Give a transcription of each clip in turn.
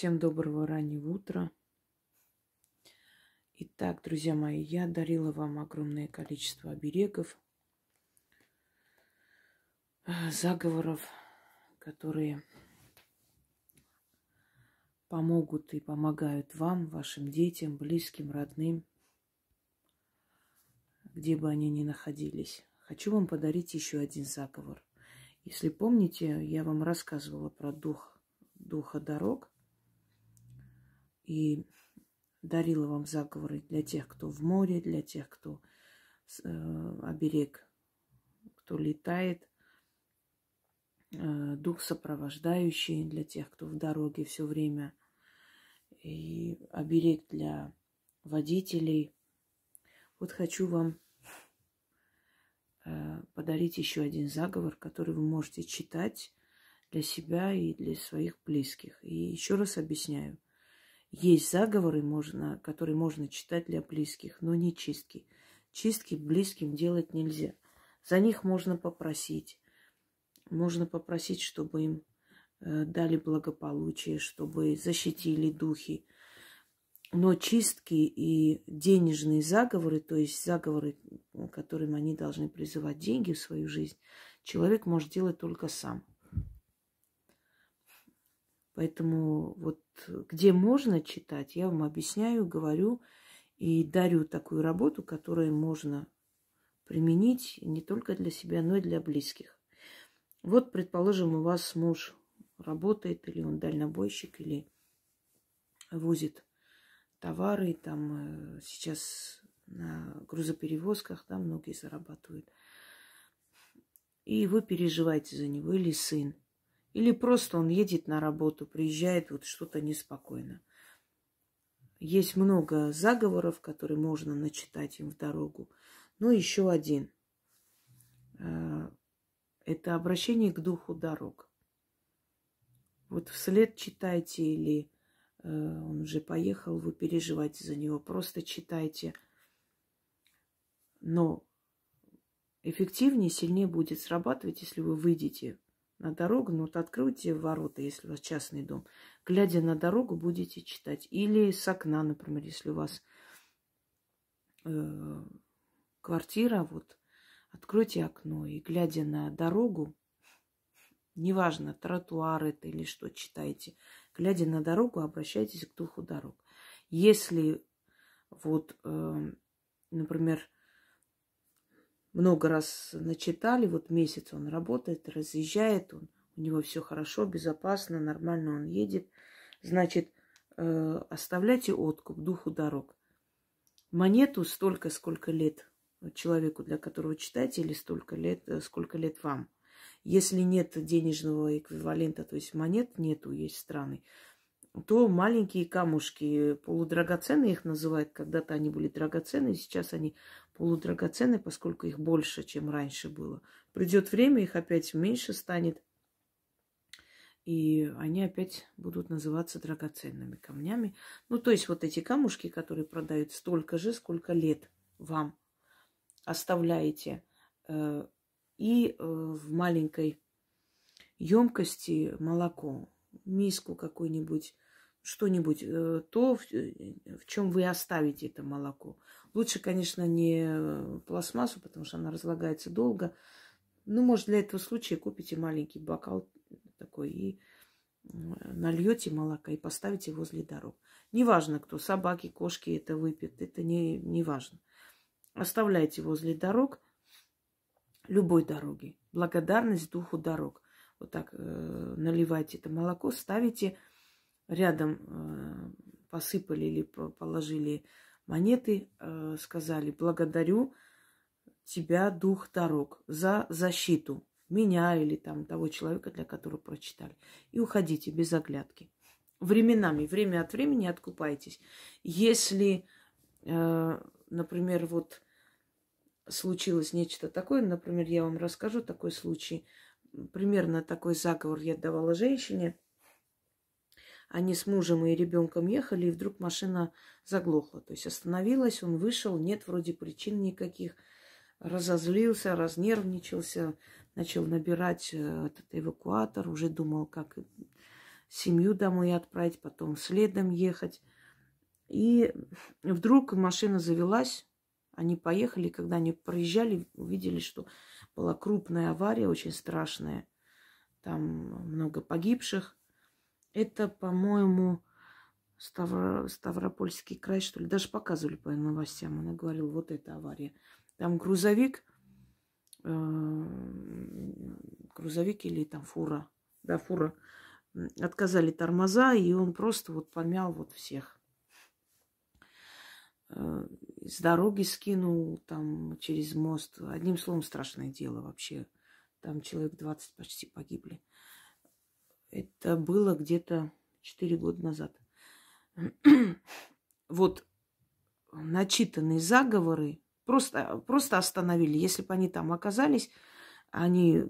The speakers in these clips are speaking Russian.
Всем доброго раннего утра. Итак, друзья мои, я дарила вам огромное количество оберегов, э, заговоров, которые помогут и помогают вам, вашим детям, близким, родным, где бы они ни находились. Хочу вам подарить еще один заговор. Если помните, я вам рассказывала про дух, духа дорог – и дарила вам заговоры для тех, кто в море, для тех, кто э, оберег, кто летает, э, дух сопровождающий для тех, кто в дороге все время, и оберег для водителей. Вот хочу вам э, подарить еще один заговор, который вы можете читать для себя и для своих близких. И еще раз объясняю – есть заговоры, можно, которые можно читать для близких, но не чистки. Чистки близким делать нельзя. За них можно попросить. Можно попросить, чтобы им э, дали благополучие, чтобы защитили духи. Но чистки и денежные заговоры, то есть заговоры, которым они должны призывать деньги в свою жизнь, человек может делать только сам. Поэтому вот э, где можно читать, я вам объясняю, говорю и дарю такую работу, которую можно применить не только для себя, но и для близких. Вот, предположим, у вас муж работает, или он дальнобойщик, или возит товары, там э, сейчас на грузоперевозках, да, многие зарабатывают. И вы переживаете за него, или сын. Или просто он едет на работу, приезжает, вот что-то неспокойно. Есть много заговоров, которые можно начитать им в дорогу. Но еще один. Э, это обращение к духу дорог. Вот вслед читайте или э, он уже поехал, вы переживаете за него, просто читайте. Но эффективнее, сильнее будет срабатывать, если вы выйдете на дорогу, но вот откройте ворота, если у вас частный дом. Глядя на дорогу, будете читать. Или с окна, например, если у вас э, квартира, а вот откройте окно и, глядя на дорогу, неважно, тротуар это или что, читайте. Глядя на дорогу, обращайтесь к духу дорог. Если вот, э, например, много раз начитали, вот месяц он работает, разъезжает, он, у него все хорошо, безопасно, нормально он едет. Значит, э, оставляйте откуп духу дорог. Монету столько, сколько лет человеку, для которого читаете, или столько лет, э, сколько лет вам. Если нет денежного эквивалента, то есть монет нету, есть страны, то маленькие камушки, полудрагоценные их называют. Когда-то они были драгоценные, сейчас они полудрагоценные, поскольку их больше, чем раньше было. Придет время, их опять меньше станет, и они опять будут называться драгоценными камнями. Ну, то есть вот эти камушки, которые продают столько же, сколько лет вам оставляете. Э, и э, в маленькой емкости молоко, миску какую-нибудь что-нибудь, э, то, в э, чем вы оставите это молоко. Лучше, конечно, не пластмассу, потому что она разлагается долго. Ну, может, для этого случая купите маленький бокал такой и нальете молока и поставите возле дорог. Неважно, кто, собаки, кошки это выпьют, это не, не важно. Оставляйте возле дорог, любой дороги. Благодарность духу дорог. Вот так э, наливайте это молоко, ставите рядом э, посыпали или положили монеты, э, сказали «благодарю тебя, дух дорог, за защиту меня или там того человека, для которого прочитали». И уходите без оглядки. Временами, время от времени откупайтесь. Если, э, например, вот случилось нечто такое, например, я вам расскажу такой случай, примерно такой заговор я давала женщине – они с мужем и ребенком ехали, и вдруг машина заглохла. То есть остановилась, он вышел, нет вроде причин никаких. Разозлился, разнервничался, начал набирать э, этот эвакуатор, уже думал, как семью домой отправить, потом следом ехать. И вдруг машина завелась, они поехали, когда они проезжали, увидели, что была крупная авария, очень страшная. Там много погибших. Это, по-моему, Ставропольский край, что ли. Даже показывали по новостям. Она говорила, вот эта авария. Там грузовик, эм, грузовик или там фура, да, фура, отказали тормоза, и он просто вот помял вот всех. С э, дороги скинул там через мост. Одним словом, страшное дело вообще. Там человек 20 почти погибли. Это было где-то 4 года назад. вот начитанные заговоры просто, просто остановили. Если бы они там оказались, они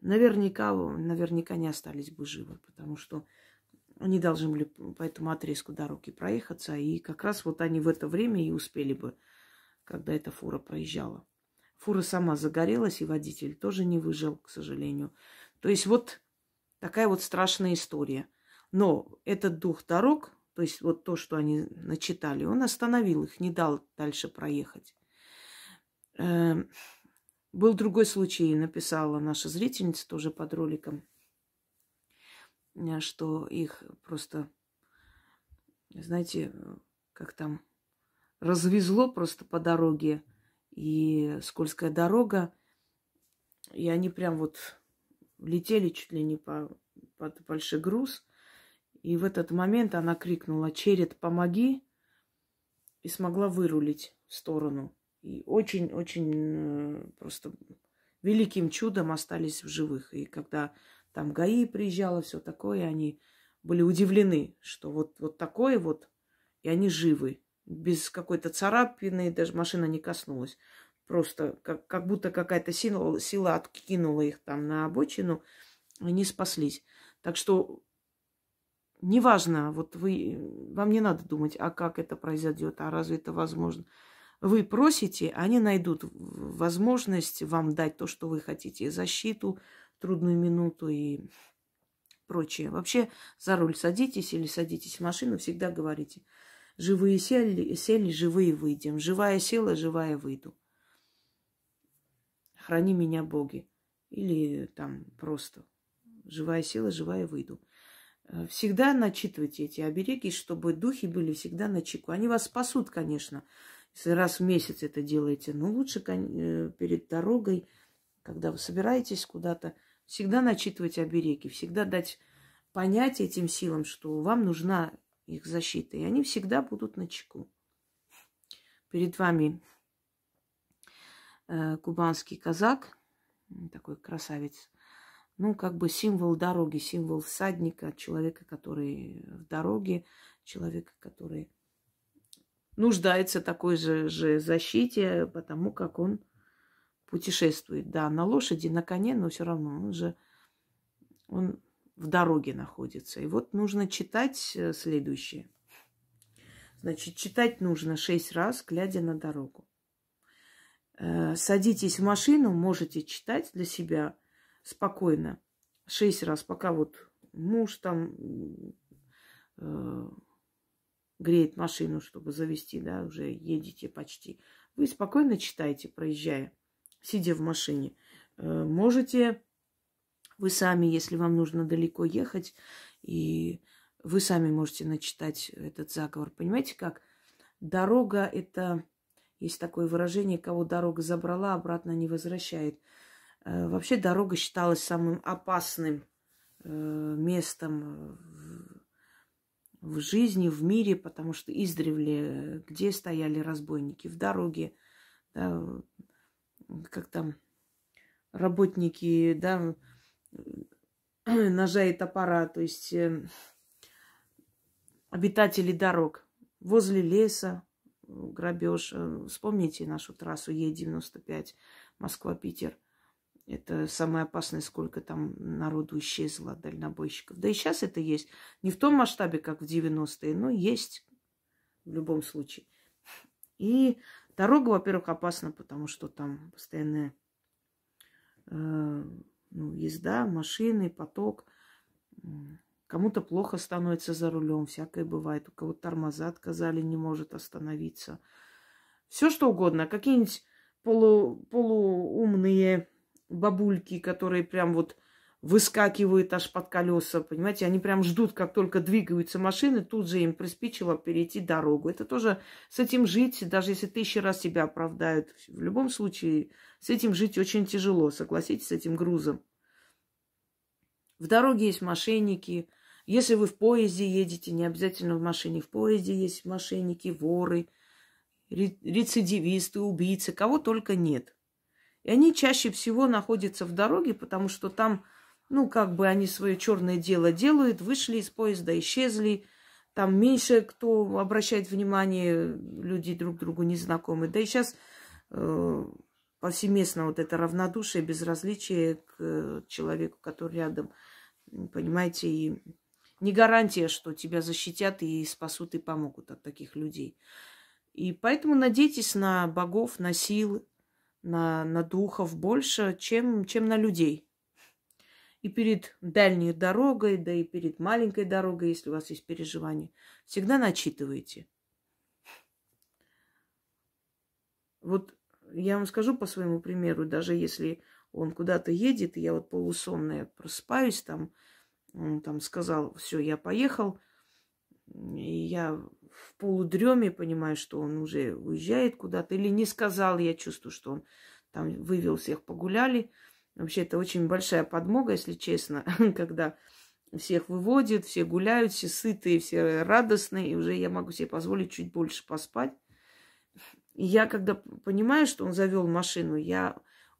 наверняка, наверняка не остались бы живы, потому что они должны были по этому отрезку дороги проехаться, и как раз вот они в это время и успели бы, когда эта фура проезжала. Фура сама загорелась, и водитель тоже не выжил, к сожалению. То есть вот Такая вот страшная история. Но этот дух дорог, то есть вот то, что они начитали, он остановил их, не дал дальше проехать. Эм, был другой случай, написала наша зрительница тоже под роликом, э, что их просто, знаете, как там, развезло просто по дороге, и скользкая дорога, и они прям вот летели чуть ли не по, под большой груз. И в этот момент она крикнула «Черед, помоги!» и смогла вырулить в сторону. И очень-очень э, просто великим чудом остались в живых. И когда там ГАИ приезжала все такое, они были удивлены, что вот, вот такое вот, и они живы. Без какой-то царапины, даже машина не коснулась. Просто как, как будто какая-то сила, сила откинула их там на обочину, и они спаслись. Так что неважно, вот вы, вам не надо думать, а как это произойдет, а разве это возможно. Вы просите, они найдут возможность вам дать то, что вы хотите, защиту, трудную минуту и прочее. Вообще за руль садитесь или садитесь в машину, всегда говорите, живые сели, сели живые выйдем, живая села, живая выйду храни меня, боги. Или там просто живая сила, живая выйду. Э, всегда начитывайте эти обереги, чтобы духи были всегда на чеку. Они вас спасут, конечно, если раз в месяц это делаете. Но лучше э, перед дорогой, когда вы собираетесь куда-то, всегда начитывать обереги, всегда дать понять этим силам, что вам нужна их защита. И они всегда будут на чеку. Перед вами Э, кубанский казак, такой красавец. Ну, как бы символ дороги, символ всадника, человека, который в дороге, человека, который нуждается в такой же, же защите, потому как он путешествует. Да, на лошади, на коне, но все равно он же он в дороге находится. И вот нужно читать э, следующее. Значит, читать нужно шесть раз, глядя на дорогу. Э, садитесь в машину, можете читать для себя спокойно. Шесть раз, пока вот муж там э, греет машину, чтобы завести, да, уже едете почти. Вы спокойно читаете, проезжая, сидя в машине. Э, можете вы сами, если вам нужно далеко ехать, и вы сами можете начитать этот заговор. Понимаете как? Дорога – это есть такое выражение, кого дорога забрала, обратно не возвращает. Э, вообще дорога считалась самым опасным э, местом э, в жизни, в мире, потому что издревле где стояли разбойники? В дороге, да, как там работники, да, ножа и топора, то есть обитатели дорог, возле леса, грабеж. Э, вспомните нашу трассу Е-95 Москва-Питер. Это самое опасное, сколько там народу исчезло, дальнобойщиков. Да и сейчас это есть. Не в том масштабе, как в 90-е, но есть в любом случае. И дорога, во-первых, опасна, потому что там постоянная э, ну, езда, машины, поток. Кому-то плохо становится за рулем, всякое бывает. У кого-то тормоза отказали, не может остановиться. Все что угодно. Какие-нибудь полу, полуумные бабульки, которые прям вот выскакивают аж под колеса, понимаете, они прям ждут, как только двигаются машины, тут же им приспичило перейти дорогу. Это тоже с этим жить, даже если тысячи раз себя оправдают, в любом случае с этим жить очень тяжело, согласитесь, с этим грузом. В дороге есть мошенники, если вы в поезде едете, не обязательно в машине. В поезде есть мошенники, воры, рецидивисты, убийцы, кого только нет. И они чаще всего находятся в дороге, потому что там, ну, как бы они свое черное дело делают, вышли из поезда, исчезли, там меньше кто обращает внимание, люди друг другу не знакомы. Да и сейчас э, повсеместно вот это равнодушие, безразличие к человеку, который рядом, понимаете, и не гарантия, что тебя защитят и спасут и помогут от таких людей. И поэтому надейтесь на богов, на силы, на, на духов больше, чем, чем на людей. И перед дальней дорогой, да и перед маленькой дорогой, если у вас есть переживания, всегда начитывайте. Вот я вам скажу по своему примеру, даже если он куда-то едет, и я вот полусонная просыпаюсь там, он там сказал, все, я поехал. И я в полудреме понимаю, что он уже уезжает куда-то. Или не сказал, я чувствую, что он там вывел всех, погуляли. Вообще, это очень большая подмога, если честно, когда всех выводит, все гуляют, все сытые, все радостные, и уже я могу себе позволить чуть больше поспать. И я, когда понимаю, что он завел машину, я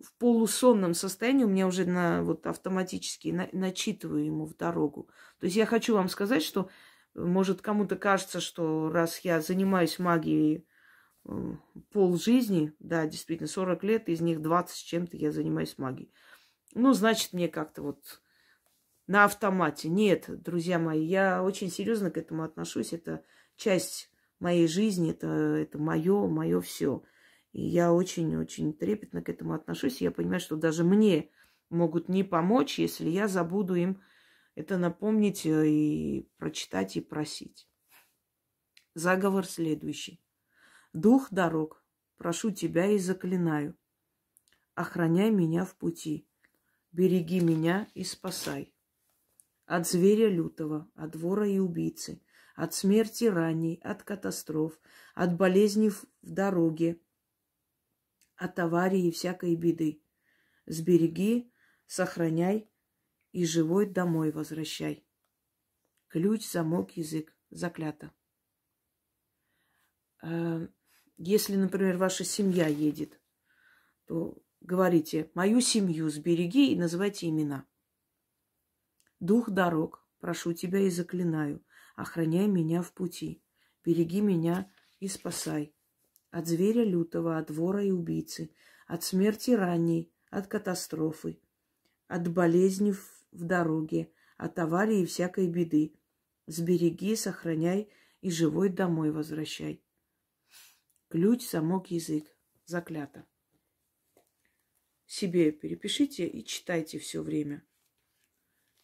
в полусонном состоянии у меня уже на, вот, автоматически на, начитываю ему в дорогу. То есть я хочу вам сказать, что, э, может, кому-то кажется, что раз я занимаюсь магией э, пол жизни, да, действительно, 40 лет, из них 20 с чем-то я занимаюсь магией. Ну, значит, мне как-то вот на автомате. Нет, друзья мои, я очень серьезно к этому отношусь. Это часть моей жизни, это, это мое, мое все. И я очень-очень трепетно к этому отношусь. Я понимаю, что даже мне могут не помочь, если я забуду им это напомнить э, и прочитать и просить. Заговор следующий. Дух дорог, прошу тебя и заклинаю. Охраняй меня в пути, береги меня и спасай. От зверя лютого, от вора и убийцы, от смерти ранней, от катастроф, от болезней в дороге, от аварии и всякой беды. Сбереги, сохраняй и живой домой возвращай. Ключ, замок, язык. Заклято. А, если, например, ваша семья едет, то говорите «мою семью сбереги» и называйте имена. Дух дорог, прошу тебя и заклинаю, охраняй меня в пути, береги меня и спасай от зверя лютого, от вора и убийцы, от смерти ранней, от катастрофы, от болезней в дороге, от аварии и всякой беды. Сбереги, сохраняй и живой домой возвращай. Ключ, замок, язык. Заклято. Себе перепишите и читайте все время.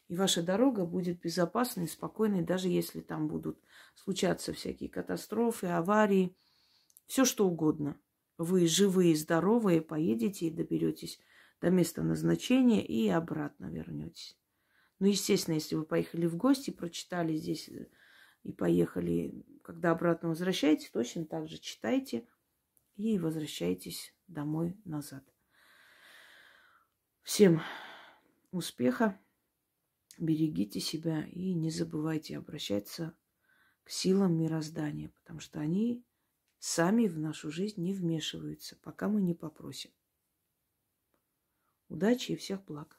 И ваша дорога будет безопасной, спокойной, даже если там будут случаться всякие катастрофы, аварии – все что угодно. Вы живые, здоровые, поедете и доберетесь до места назначения и обратно вернетесь. Ну, естественно, если вы поехали в гости, прочитали здесь э, и поехали, когда обратно возвращаетесь, точно так же читайте и возвращайтесь домой назад. Всем успеха, берегите себя и не забывайте обращаться к силам мироздания, потому что они сами в нашу жизнь не вмешиваются, пока мы не попросим. Удачи и всех благ!